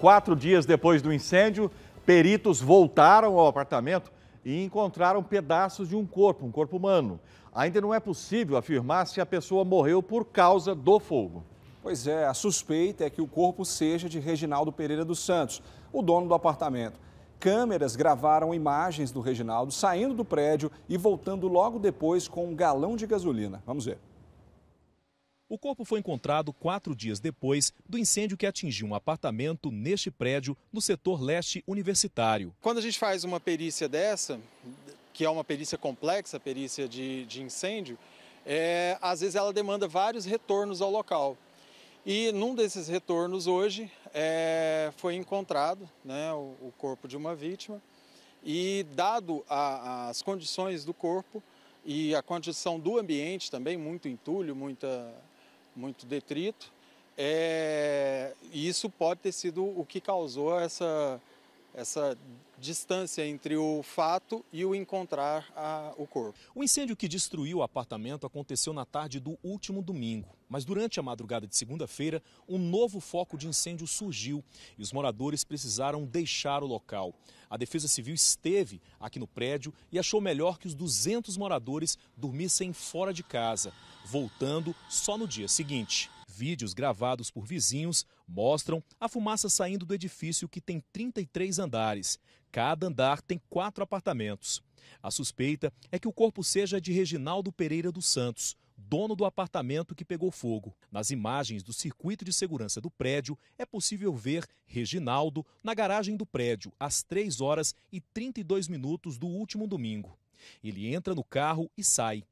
Quatro dias depois do incêndio, peritos voltaram ao apartamento e encontraram pedaços de um corpo, um corpo humano. Ainda não é possível afirmar se a pessoa morreu por causa do fogo. Pois é, a suspeita é que o corpo seja de Reginaldo Pereira dos Santos, o dono do apartamento. Câmeras gravaram imagens do Reginaldo saindo do prédio e voltando logo depois com um galão de gasolina. Vamos ver. O corpo foi encontrado quatro dias depois do incêndio que atingiu um apartamento neste prédio, no setor leste universitário. Quando a gente faz uma perícia dessa, que é uma perícia complexa, perícia de, de incêndio, é, às vezes ela demanda vários retornos ao local. E num desses retornos hoje é, foi encontrado né, o, o, corpo de uma vítima e dado a, as condições do corpo e a condição do ambiente também, muito entulho, muita muito detrito. É, e isso pode ter sido o que causou essa, essa distância entre o fato e o encontrar a, o corpo. O incêndio que destruiu o apartamento aconteceu na tarde do último domingo, mas durante a madrugada de segunda-feira, um novo foco de incêndio surgiu e os moradores precisaram deixar o local. A Defesa Civil esteve aqui no prédio e achou melhor que os 200 moradores dormissem fora de casa, voltando só no dia seguinte. Vídeos gravados por vizinhos mostram a fumaça saindo do edifício que tem 33 andares. Cada andar tem quatro apartamentos. A suspeita é que o corpo seja de Reginaldo Pereira dos Santos, dono do apartamento que pegou fogo. Nas imagens do circuito de segurança do prédio, é possível ver Reginaldo na garagem do prédio às 3 horas e 32 minutos do último domingo. Ele entra no carro e sai.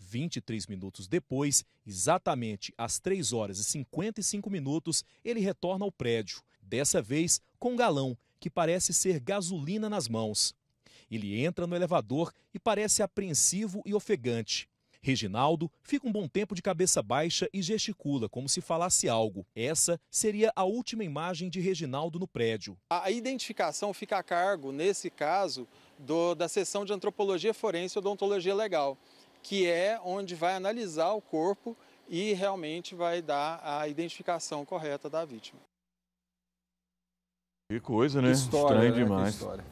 23 minutos depois, exatamente às 3 horas e 55 minutos, ele retorna ao prédio, dessa vez com um galão, que parece ser gasolina nas mãos. Ele entra no elevador e parece apreensivo e ofegante. Reginaldo fica um bom tempo de cabeça baixa e gesticula como se falasse algo. Essa seria a última imagem de Reginaldo no prédio. A identificação fica a cargo, nesse caso, do, da sessão de antropologia forense e odontologia legal que é onde vai analisar o corpo e realmente vai dar a identificação correta da vítima. Que coisa, né? história, Estranho né? demais.